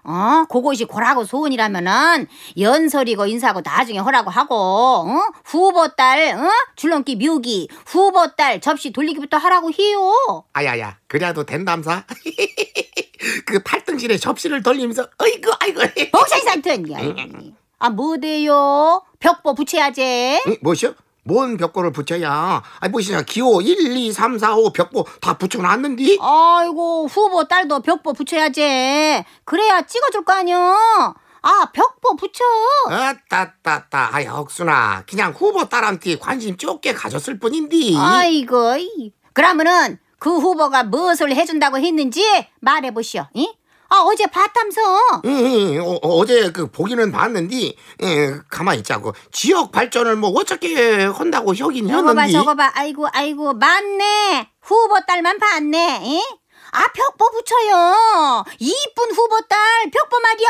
Speaker 2: 어, 그것이 고라고 소원이라면은 연설이고 인사고 나중에 허라고 하고 어? 후보 딸 어? 줄넘기 묘기 후보 딸 접시 돌리기부터 하라고 해요.
Speaker 3: 아야야 그래도 된담사. 그 팔등실에 접시를 돌리면서 어이구 아이고.
Speaker 2: 복사이 산튼 야. 아 뭐대요? 벽보 붙여야지. 응,
Speaker 3: 뭐죠? 뭔 벽돌을 붙여야? 아니 보시냐 기호 1, 2, 3, 4, 5 벽보 다 붙여놨는디?
Speaker 2: 아이고 후보 딸도 벽보 붙여야지. 그래야 찍어줄 거 아니여. 아 벽보 붙여.
Speaker 3: 따따따 아, 아이 순아 그냥 후보 딸한테 관심 좁게 가졌을 뿐인디.
Speaker 2: 아이고 그러면은 그 후보가 무엇을 해준다고 했는지 말해보시오. 이? 아 어제 봤탐서
Speaker 3: 응, 어, 어, 어제 그 보기는 봤는데 예, 가만 히 있자고 지역 발전을 뭐 어떻게 한다고 혁인 저거 봐 했는데. 저거
Speaker 2: 봐 아이고 아이고 맞네 후보 딸만 봤네. 아 벽보 붙여요 이쁜 후보 딸 벽보 말이요.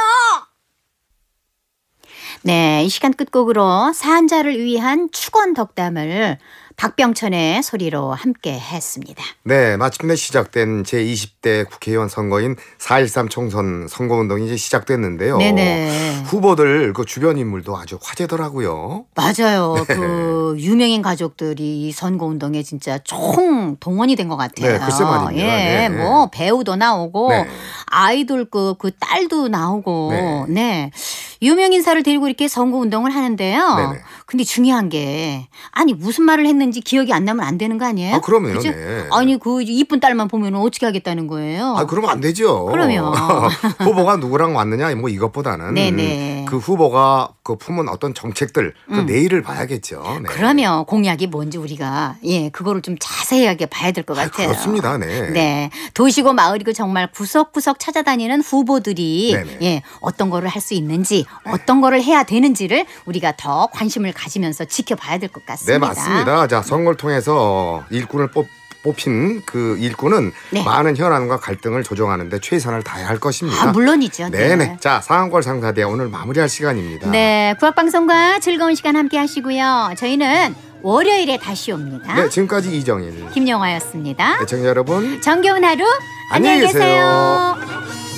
Speaker 2: 네, 이 시간 끝곡으로 사한자를 위한 축원 덕담을 박병천의 소리로 함께 했습니다.
Speaker 3: 네, 마침내 시작된 제20대 국회의원 선거인 4.13 총선 선거운동이 이제 시작됐는데요. 네네. 후보들 그 주변 인물도 아주 화제더라고요.
Speaker 2: 맞아요. 네. 그 유명인 가족들이 이 선거운동에 진짜 총 동원이 된 것 같아요. 네, 글쎄 말입니다. 예, 네. 뭐 배우도 나오고 네. 아이돌급 그, 그 딸도 나오고 네. 네. 유명 인사를 데리고 이렇게 선거 운동을 하는데요. 네네. 근데 중요한 게 아니 무슨 말을 했는지 기억이 안 나면 안 되는 거 아니에요? 아 그러면 네. 아니 그 이쁜 딸만 보면 어떻게 하겠다는 거예요? 아 그러면
Speaker 3: 안 되죠. 그러면 후보가 누구랑 왔느냐 뭐 이것보다는 네네. 그 후보가 그 품은 어떤 정책들 그 음. 내일을 봐야겠죠. 네.
Speaker 2: 그러면 공약이 뭔지 우리가 예 그거를 좀 자세하게 봐야 될 것 같아요. 그렇습니다. 네. 네. 도시고 마을이고 정말 구석구석 찾아다니는 후보들이 네네. 예 어떤 거를 할 수 있는지 어떤 거를 해야 되는지를 우리가 더 관심을 가지면서 지켜봐야 될 것 같습니다. 네 맞습니다.
Speaker 3: 자 선거를 통해서 일꾼을 뽑 뽑힌 그 일꾼은 네. 많은 현안과 갈등을 조정하는데 최선을 다해야 할 것입니다. 아, 물론이죠. 네. 네네. 네. 자, 상황골 상사대 오늘 마무리할 시간입니다.
Speaker 2: 네, 구학방송과 즐거운 시간 함께 하시고요. 저희는 월요일에 다시 옵니다. 네,
Speaker 3: 지금까지 이정일,
Speaker 2: 김영화였습니다. 네,
Speaker 3: 청자 여러분,
Speaker 2: 정겨운 하루
Speaker 3: 안녕히 계세요. 안녕히 계세요.